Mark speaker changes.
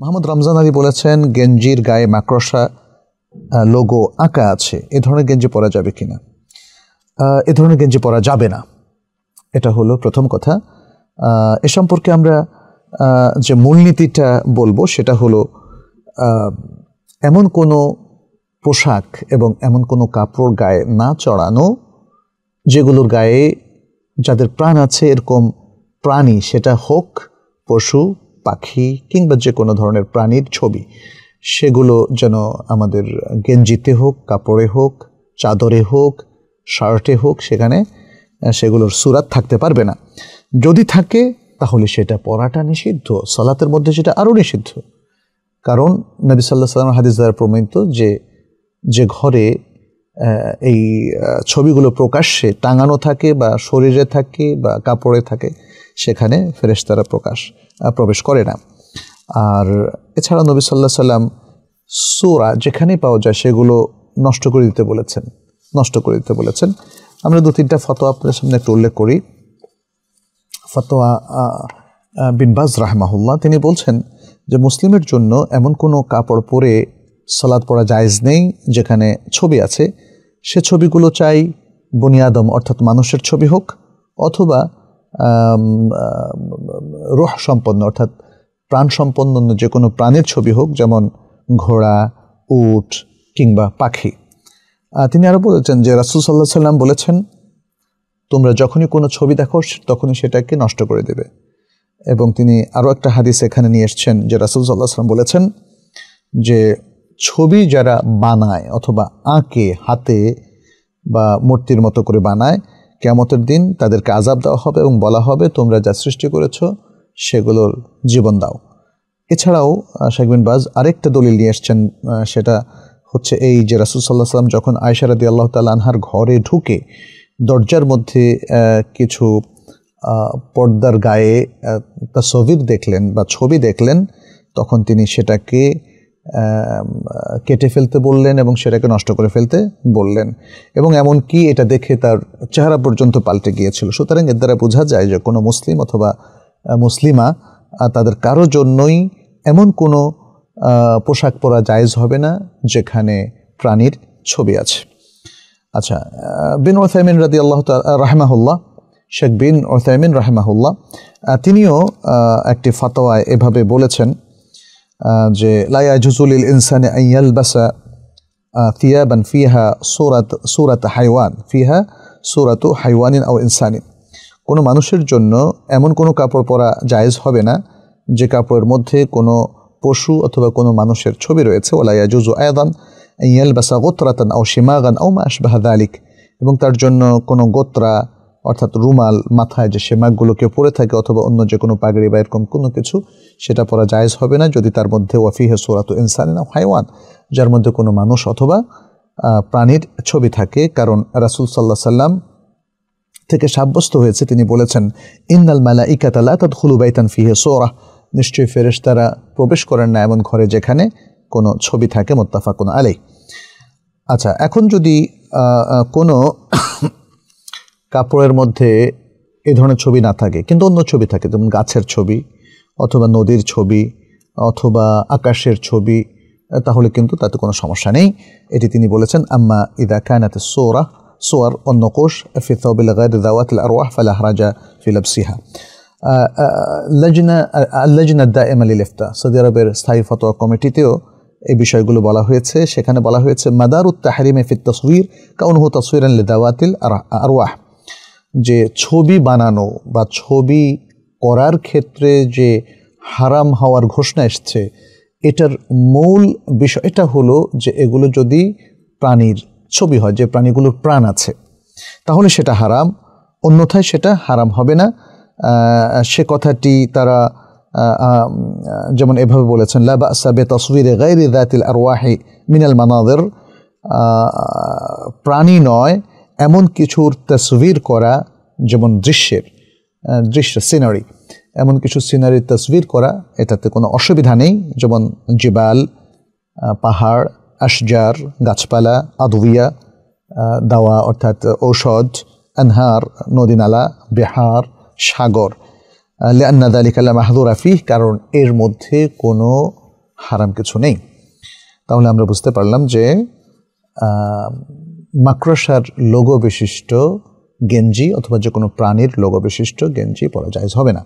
Speaker 1: মোহাম্মদ রমজান আলী বলেছেন গেঞ্জির গায়ে মাকড়সা লোগো আঁকা আছে এ ধরনের গেঞ্জি পরা যাবে কি না এ ধরনের গেঞ্জি পরা যাবে না এটা হলো প্রথম কথা এ সম্পর্কে আমরা যে মূলনীতিটা বলবো সেটা হলো এমন কোনো পোশাক এবং এমন কোনো কাপড় গায়ে না চড়ানো যেগুলোর গায়ে যাদের প্রাণ আছে এরকম প্রাণী সেটা হোক পশু পাখি কিংবা যে কোনো ধরনের প্রাণীর ছবি সেগুলো যেন আমাদের গেঞ্জিতে হোক কাপড়ে হোক চাদরে হোক শার্টে হোক সেখানে সেগুলোর সুরাত থাকতে পারবে না যদি থাকে তাহলে সেটা পড়াটা নিষিদ্ধ সালাতের মধ্যে সেটা আরও নিষিদ্ধ কারণ নবী সাল্লাহ সাল্লাম হাদিস দ্বারা প্রমাণিত যে যে ঘরে এই ছবিগুলো প্রকাশ্যে টাঙানো থাকে বা শরীরে থাকে বা কাপড়ে থাকে সেখানে ফেরেশতারা প্রকাশ প্রবেশ করে না আর এছাড়া নবী সাল্লাহ সাল্লাম সোরা যেখানে পাওয়া যায় সেগুলো নষ্ট করে দিতে বলেছেন নষ্ট করে দিতে বলেছেন আমরা দু তিনটা ফতোয়া আপনাদের সামনে একটু উল্লেখ করি ফতোয়া বিনবাজ রাহমাহুল্লাহ তিনি বলছেন যে মুসলিমের জন্য এমন কোনো কাপড় পরে সালাদ পরা জায়জ নেই যেখানে ছবি আছে সে ছবিগুলো চাই বনিয়াদম অর্থাৎ মানুষের ছবি হোক অথবা রুহ সম্পন্ন অর্থাৎ প্রাণ সম্পন্ন যে কোনো প্রাণের ছবি হোক যেমন ঘোড়া উট কিংবা পাখি তিনি আরও বলেছেন যে রাসুল সাল্লাহ সাল্লাম বলেছেন তোমরা যখনই কোনো ছবি দেখো তখনই সেটাকে নষ্ট করে দেবে এবং তিনি আরও একটা হাদিস এখানে নিয়ে এসছেন যে রাসুল সাল্লাহ সাল্লাম বলেছেন যে ছবি যারা বানায় অথবা আঁকে হাতে বা মূর্তির মতো করে বানায় কেমতের দিন তাদেরকে আজাব দেওয়া হবে এবং বলা হবে তোমরা যা সৃষ্টি করেছ সেগুলোর জীবন দাও এছাড়াও শেখবিন বাজ আরেকটা দলিল নিয়ে এসছেন সেটা হচ্ছে এই যে রাসুল সাল্লাহ সাল্লাম যখন আয়সা রাদি আল্লাহ তাল আনহার ঘরে ঢুকে দরজার মধ্যে কিছু পর্দার গায়ে তা ছবির দেখলেন বা ছবি দেখলেন তখন তিনি সেটাকে কেটে ফেলতে বললেন এবং সেটাকে নষ্ট করে ফেলতে বললেন এবং এমন কি এটা দেখে তার চেহারা পর্যন্ত পাল্টে গিয়েছিল সুতরাং এর দ্বারা বোঝা যায় যে কোনো মুসলিম অথবা মুসলিমা তাদের কারো জন্যই এমন কোনো পোশাক পরা জায়জ হবে না যেখানে প্রাণীর ছবি আছে আচ্ছা বিন ওসাইমিন রাদি আল্লাহ রাহমাহুল্লাহ শেখ বিন ওসাইমিন রাহমাহুল্লাহ তিনিও একটি ফাতোয়ায় এভাবে বলেছেন যে লায়া জুজুলিল ইনসানে আইয়াল বাসা থিয়াবান ফিহা সুরাত সুরাত হাইওয়ান ফিহা সুরাত হাইওয়ানিন আও ইনসানিন কোনো মানুষের জন্য এমন কোনো কাপড় পরা জায়েজ হবে না যে কাপড়ের মধ্যে কোনো পশু অথবা কোনো মানুষের ছবি রয়েছে ওলাইয়া জুজু আয়দান ইয়াল বাসা গোত্রাতান আও সীমাগান আও মাস বাহাদ আলিক এবং তার জন্য কোনো গোত্রা অর্থাৎ রুমাল মাথায় যে সেমাকগুলো কেউ পরে থাকে অথবা অন্য যে কোনো পাগড়ি বা এরকম কোনো কিছু সেটা পরা জায়েজ হবে না যদি তার মধ্যে ওয়াফিহে সোরাত ইনসানিনা হাইওয়ান যার মধ্যে কোনো মানুষ অথবা প্রাণীর ছবি থাকে কারণ রাসুল সাল্লা সাল্লাম থেকে সাব্যস্ত হয়েছে তিনি বলেছেন ইন্নাল মালা ইকাতালা তৎ বাইতান ফিহে সোরা নিশ্চয়ই ফেরেশ তারা প্রবেশ করেন না এমন ঘরে যেখানে কোনো ছবি থাকে কোনো আলেই আচ্ছা এখন যদি কোনো কাপড়ের মধ্যে এ ধরনের ছবি না থাকে কিন্তু অন্য ছবি থাকে যেমন গাছের ছবি অথবা নদীর ছবি অথবা আকাশের ছবি তাহলে কিন্তু তাতে কোনো সমস্যা নেই এটি তিনি বলেছেন আম্মা ইদা কায়নাতে সোরা সোয়ার অন্য কোষ ফিতাবিল গায়দ দাওয়াত আরওয়াহ ফালাহরাজা ফিলাবসিহা লজনা দা এম আলী লেফতা সৌদি আরবের স্থায়ী ফতোয়া কমিটিতেও এই বিষয়গুলো বলা হয়েছে সেখানে বলা হয়েছে মাদার তাহরিমে ফিত তসবির কাউনহু তসবির দাওয়াতিল আরওয়াহ যে ছবি বানানো বা ছবি করার ক্ষেত্রে যে হারাম হওয়ার ঘোষণা এসছে এটার মূল বিষয়টা হলো যে এগুলো যদি প্রাণীর ছবি হয় যে প্রাণীগুলোর প্রাণ আছে তাহলে সেটা হারাম অন্যথায় সেটা হারাম হবে না সে কথাটি তারা যেমন এভাবে বলেছেন লাবা সাবে তসবির গাইরি দাতিল আর ওয়াহি মিনাল মানাদের প্রাণী নয় এমন কিছুর তসবির করা যেমন দৃশ্যের দৃশ্য সিনারি এমন কিছু সিনারির তসবির করা এটাতে কোনো অসুবিধা নেই যেমন জিবাল পাহাড় আশজার গাছপালা আদুইয়া দাওয়া অর্থাৎ ঔষধ আনহার নদীনালা বিহার সাগর আন্না দালিকাল্লা মাহাদুর আফিহ কারণ এর মধ্যে কোনো হারাম কিছু নেই তাহলে আমরা বুঝতে পারলাম যে মাক্রসার লোগো বিশিষ্ট গেঞ্জি অথবা যে কোনো প্রাণীর লোগো বিশিষ্ট গেঞ্জি পরা যায় হবে না